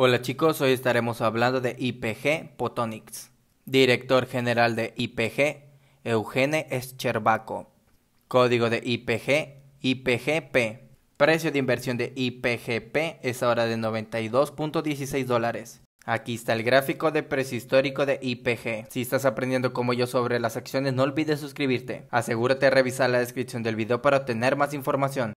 Hola chicos, hoy estaremos hablando de IPG Photonics. Director general de IPG, Eugene Escherbaco. Código de IPG, IPGP. Precio de inversión de IPGP es ahora de 92.16 dólares. Aquí está el gráfico de precio histórico de IPG. Si estás aprendiendo como yo sobre las acciones, no olvides suscribirte. Asegúrate de revisar la descripción del video para obtener más información.